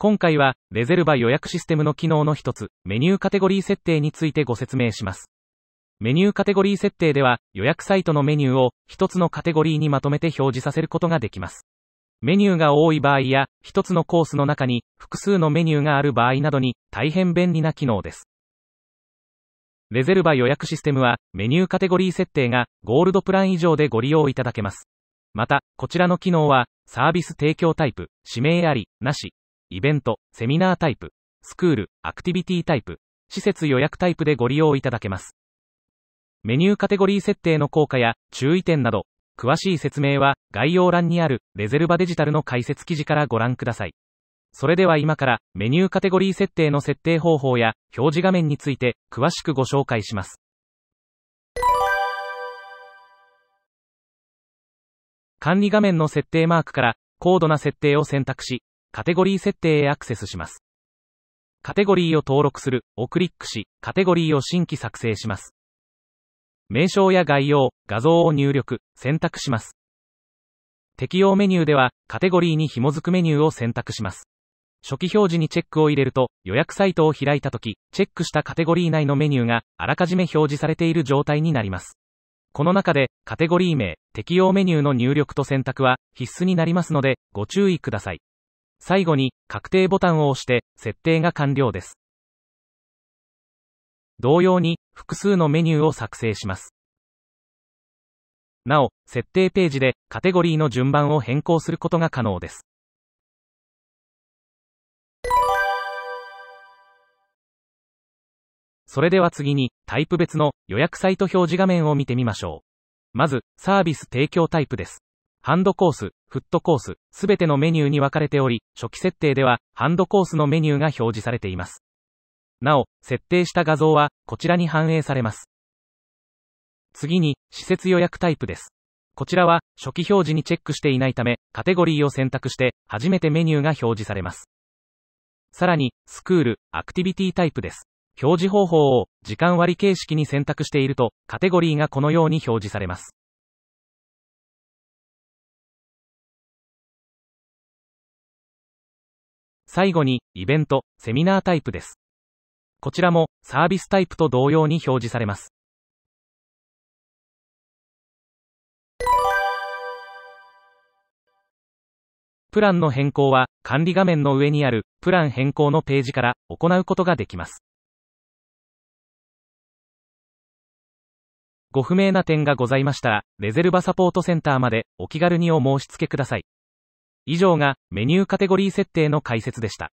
今回は、レゼルバ予約システムの機能の一つ、メニューカテゴリー設定についてご説明します。メニューカテゴリー設定では、予約サイトのメニューを、一つのカテゴリーにまとめて表示させることができます。メニューが多い場合や、一つのコースの中に、複数のメニューがある場合などに、大変便利な機能です。レゼルバ予約システムは、メニューカテゴリー設定が、ゴールドプラン以上でご利用いただけます。また、こちらの機能は、サービス提供タイプ、指名あり、なし、イベント、セミナータイプ、スクール、アクティビティタイプ、施設予約タイプでご利用いただけます。メニューカテゴリー設定の効果や注意点など、詳しい説明は概要欄にあるレゼルバデジタルの解説記事からご覧ください。それでは今からメニューカテゴリー設定の設定方法や表示画面について詳しくご紹介します。管理画面の設定マークから高度な設定を選択し、カテゴリー設定へアクセスします。カテゴリーを登録するをクリックし、カテゴリーを新規作成します。名称や概要、画像を入力、選択します。適用メニューでは、カテゴリーに紐づくメニューを選択します。初期表示にチェックを入れると、予約サイトを開いたとき、チェックしたカテゴリー内のメニューがあらかじめ表示されている状態になります。この中で、カテゴリー名、適用メニューの入力と選択は必須になりますので、ご注意ください。最後に、確定ボタンを押して、設定が完了です。同様に、複数のメニューを作成します。なお、設定ページで、カテゴリーの順番を変更することが可能です。それでは次に、タイプ別の予約サイト表示画面を見てみましょう。まず、サービス提供タイプです。ハンドコース、フットコース、すべてのメニューに分かれており、初期設定では、ハンドコースのメニューが表示されています。なお、設定した画像は、こちらに反映されます。次に、施設予約タイプです。こちらは、初期表示にチェックしていないため、カテゴリーを選択して、初めてメニューが表示されます。さらに、スクール、アクティビティタイプです。表示方法を、時間割形式に選択していると、カテゴリーがこのように表示されます。最後に、イベント、セミナータイプです。こちらも、サービスタイプと同様に表示されます。プランの変更は、管理画面の上にある、プラン変更のページから行うことができます。ご不明な点がございましたら、レゼルバサポートセンターまでお気軽にお申し付けください。以上がメニューカテゴリー設定の解説でした。